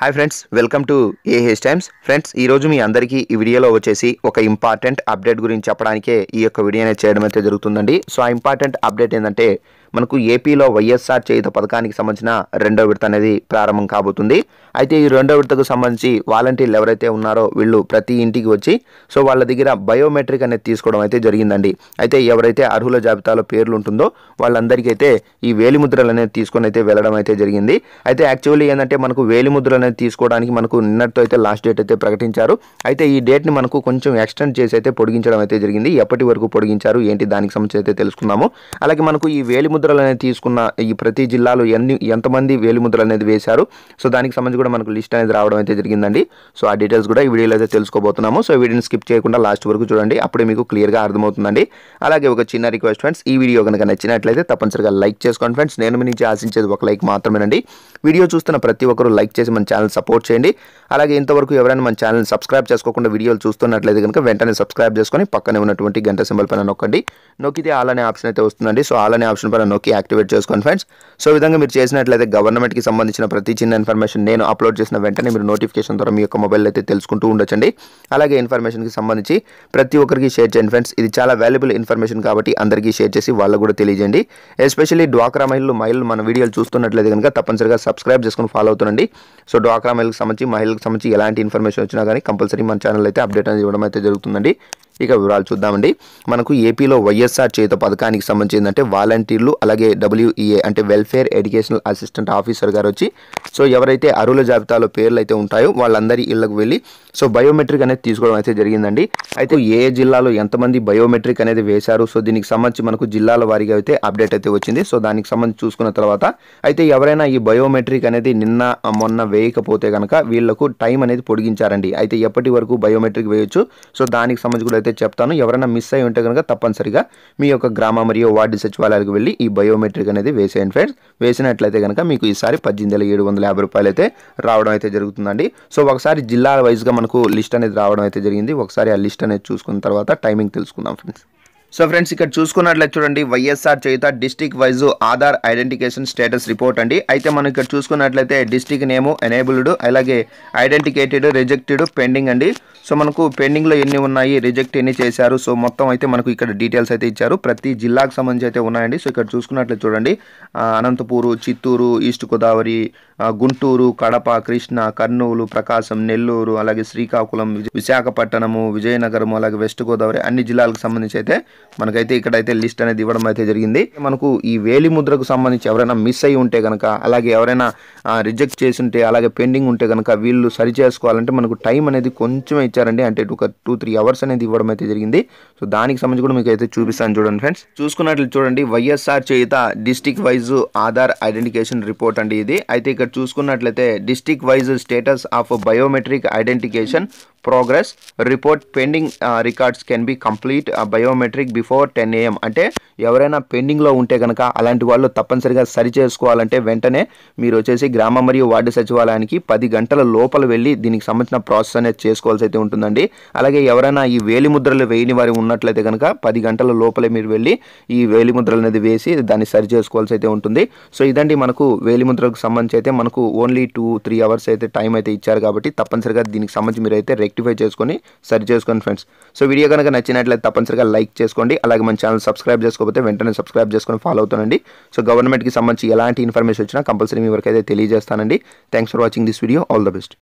hi friends welcome to a hair times friends ఈరోజు మీ అందరికీ ఈ వీడియోలో వచ్చేసి ఒక ఇంపార్టెంట్ అప్డేట్ గురించి చెప్పడానికే ఈ యొక్క వీడియో అనేది చేయడం అయితే జరుగుతుందండి సో ఆ ఇంపార్టెంట్ అప్డేట్ ఏంటంటే మనకు ఏపీలో వైఎస్ఆర్ చేయుత పథకానికి సంబంధించిన రెండో విడత అనేది ప్రారంభం కాబోతుంది అయితే ఈ రెండో విడతకు సంబంధించి వాలంటీర్లు ఎవరైతే ఉన్నారో వీళ్ళు ప్రతి ఇంటికి వచ్చి సో వాళ్ళ దగ్గర బయోమెట్రిక్ అనేది తీసుకోవడం అయితే జరిగిందండి అయితే ఎవరైతే అర్హుల జాబితాలో పేర్లు ఉంటుందో వాళ్ళందరికీ అయితే ఈ వేలిముద్రలు అనేది తీసుకొని అయితే వెళ్ళడం అయితే జరిగింది అయితే యాక్చువల్లీ ఏంటంటే మనకు వేలిముద్రలు అనేది తీసుకోవడానికి మనకు నిన్నటితో అయితే లాస్ట్ డేట్ అయితే ప్రకటించారు అయితే ఈ డేట్ని మనకు కొంచెం ఎక్స్టెండ్ చేసి అయితే పొడిగించడం అయితే జరిగింది ఎప్పటి వరకు పొడిగించారు ఏంటి దానికి సంబంధించి అయితే తెలుసుకున్నాము అలాగే మనకు ఈ వేలిముద్ర వేలిముద్రలు అనేది తీసుకున్న ఈ ప్రతి జిల్లాలో ఎన్ని ఎంతమంది వేలిముద్రలు అనేది వేశారు సో దానికి సంబంధించి కూడా మనకు లిస్ట్ అనేది రావడం అయితే జరిగిందండి సో ఆ డీటెయిల్స్ కూడా ఈ వీడియోలో అయితే తెలుసుకోబోతున్నాము సో వీడియోని స్కిప్ చేయకుండా లాస్ట్ వరకు చూడండి అప్పుడే మీకు క్లియర్గా అర్థమవుతుందండి అలాగే ఒక చిన్న రిక్వెస్ట్ ఫ్రెండ్స్ ఈ వీడియో కనుక నచ్చినట్లయితే తప్పనిసరిగా లైక్ చేసుకోండి ఫ్రెండ్స్ నేను మీ నుంచి ఆశించేది ఒక లైక్ మాత్రమేనండి వీడియో చూస్తున్న ప్రతి ఒక్కరు లైక్ చేసి మన ఛానల్ సపోర్ట్ చేయండి అలాగే ఇంతవరకు ఎవరైనా మన ఛానల్ సబ్స్క్రైబ్ చేసుకోకుండా వీడియోలు చూస్తున్నట్లయితే కనుక వెంటనే సబ్స్క్రైబ్ చేసుకొని పక్కనే ఉన్నటువంటి గంట సింబల్ పైన నొక్కండి నొక్కితే ఆల్ అనే ఆప్షన్ అయితే వస్తుందండి సో ఆల్ అనే ఆప్షన్ పైన నొక్కి యాక్టివేట్ చేసుకోండి ఫ్రెండ్స్ సో విధంగా మీరు చేసినట్లయితే గవర్నమెంట్కి సంబంధించిన ప్రతి చిన్న ఇన్ఫర్మేషన్ నేను అప్లోడ్ చేసిన వెంటనే మీరు నోటిఫికేషన్ ద్వారా మీ యొక్క మొబైల్ అయితే తెలుసుకుంటూ ఉండొచ్చండి అలాగే ఇన్ఫర్మేషన్కి సంబంధించి ప్రతి ఒక్కరికి షేర్ చేయండి ఫ్రెండ్స్ ఇది చాలా వాల్యుబుల్ ఇన్ఫర్మేషన్ కాబట్టి అందరికీ షేర్ చేసి వాళ్ళకు కూడా తెలియజేయండి ఎస్పెషల్లీ డ్వాక్రా మహిళలు మహిళలు మన వీడియోలు చూస్తున్నట్లయితే కనుక తప్పనిసరిగా సబ్స్క్రైబ్ చేసుకుని ఫాలో అవుతుండండి సో డ్వాక్రా మహిళలకు సంబంధించి మహిళలకు సంబంధించి ఎలాంటి ఇన్ఫర్మేషన్ వచ్చినా కానీ కంపల్సరీ మన ఛానల్ అయితే అప్డేట్ అనేది ఇవ్వడం అయితే జరుగుతుందండి ఇక వివరాలు చూద్దామండి మనకు ఏపీలో వైఎస్ఆర్ చేత పథకానికి సంబంధించి అంటే వాలంటీర్లు అలాగే డబ్ల్యూఈఏ అంటే వెల్ఫేర్ ఎడ్యుకేషనల్ అసిస్టెంట్ ఆఫీసర్ గారు వచ్చి సో ఎవరైతే అరువుల జాబితాలో పేర్లు అయితే ఉంటాయో వాళ్ళందరి ఇళ్లకు వెళ్ళి సో బయోమెట్రిక్ అనేది తీసుకోవడం అయితే జరిగిందండి అయితే ఏ జిల్లాలో ఎంతమంది బయోమెట్రిక్ అనేది వేశారు సో దీనికి సంబంధించి మనకు జిల్లాల వారిగా అయితే అప్డేట్ అయితే వచ్చింది సో దానికి సంబంధించి చూసుకున్న తర్వాత అయితే ఎవరైనా ఈ బయోమెట్రిక్ అనేది నిన్న మొన్న వేయకపోతే కనుక వీళ్లకు టైం అనేది పొడిగించారండి అయితే ఎప్పటి వరకు బయోమెట్రిక్ వేయొచ్చు సో దానికి సంబంధించి కూడా అయితే చెప్తాను ఎవరైనా మిస్ అయి ఉంటే కనుక తప్పనిసరిగా మీ యొక్క గ్రామ మరియు వార్డు సచివాలయాలకు వెళ్ళి ఈ బయోమెట్రిక్ అనేది వేసేయండి ఫ్రెండ్స్ వేసినట్లయితే కనుక మీకు ఈసారి పద్దెనిమిది ఏడు వందల యాభై రూపాయలు అయితే రావడం అయితే జరుగుతుందండి సో ఒకసారి జిల్లాల వైజ్గా మనకు లిస్ట్ అనేది రావడం అయితే జరిగింది ఒకసారి ఆ లిస్ట్ అనేది చూసుకున్న తర్వాత టైమింగ్ తెలుసుకుందాం ఫ్రెండ్స్ సో ఫ్రెండ్స్ ఇక్కడ చూసుకున్నట్లయితే చూడండి వైఎస్ఆర్ చేత district wise Aadhaar identification status report అండి అయితే మనం ఇక్కడ చూసుకున్నట్లయితే డిస్టిక్ నేము ఎనేబుల్డ్ అలాగే ఐడెంటికేటెడ్ రిజెక్టెడ్ పెండింగ్ అండి సో మనకు పెండింగ్లో ఎన్ని ఉన్నాయి రిజెక్ట్ ఎన్ని చేశారు సో మొత్తం అయితే మనకు ఇక్కడ డీటెయిల్స్ అయితే ఇచ్చారు ప్రతి జిల్లాకు సంబంధించి అయితే ఉన్నాయండి సో ఇక్కడ చూసుకున్నట్లయితే చూడండి అనంతపూరు చిత్తూరు ఈస్ట్ గోదావరి గుంటూరు కడప కృష్ణ కర్నూలు ప్రకాశం నెల్లూరు అలాగే శ్రీకాకుళం విశాఖపట్నము విజయనగరము అలాగే వెస్ట్ గోదావరి అన్ని జిల్లాలకు సంబంధించి అయితే మనకైతే ఇక్కడైతే లిస్ట్ అనేది ఇవ్వడం అయితే జరిగింది మనకు ఈ వేలి ముద్రకు సంబంధించి ఎవరైనా మిస్ అయి ఉంటే కనుక అలాగే ఎవరైనా రిజెక్ట్ చేసి ఉంటే అలాగే పెండింగ్ ఉంటే కనుక వీళ్ళు సరి చేసుకోవాలంటే మనకు టైం అనేది కొంచెం ఇచ్చారండి అంటే ఒక టూ త్రీ అవర్స్ అనేది ఇవ్వడం అయితే జరిగింది సో దానికి సంబంధించి కూడా మీకు అయితే చూపిస్తాను చూడండి ఫ్రెండ్స్ చూసుకున్నట్లు చూడండి వైఎస్ఆర్ చేత district wise Aadhaar identification report అండి ఇది అయితే ఇక్కడ చూసుకున్నట్లయితే district wise status of biometric identification progress report pending records can be complete biometric before ten AM అంటే ఎవరైనా పెండింగ్లో ఉంటే కనుక అలాంటి వాళ్ళు తప్పనిసరిగా సరి చేసుకోవాలంటే వెంటనే మీరు వచ్చేసి గ్రామ మరియు వార్డు సచివాలయానికి పది గంటల లోపల వెళ్ళి దీనికి సంబంధించిన ప్రాసెస్ అనేది చేసుకోవాల్సి అయితే ఉంటుందండి అలాగే ఎవరైనా ఈ వేలిముద్రలు వేయని వారి ఉన్నట్లయితే కనుక పది గంటల లోపలే మీరు వెళ్ళి ఈ వేలిముద్రలు అనేది వేసి దాన్ని సరి చేసుకోవాల్సి అయితే ఉంటుంది సో ఇదండి మనకు వేలిముద్రకు సంబంధించి అయితే మనకు ఓన్లీ టూ త్రీ అవర్స్ అయితే టైం అయితే ఇచ్చారు కాబట్టి తప్పనిసరిగా దీనికి సంబంధించి మీరు అయితే రెక్టిఫై చేసుకొని సరి చేసుకోండి ఫ్రెండ్స్ సో వీడియో కనుక నచ్చినట్లయితే తప్పనిసరిగా లైక్ చేసుకోండి అలాగే మన ఛానల్ సబ్స్క్రైబ్ చేసుకోకపోతే వెంటనే సబ్స్క్రైబ్ చేసుకొని ఫాలో అవుతానండి సో గవర్నమెంట్కి సంబంధించి ఎలాంటి ఇన్ఫర్మేషన్ వచ్చినా కంపల్సరీ మీ వరకు అయితే తెలియజేస్తానండి thanks for watching this video all the best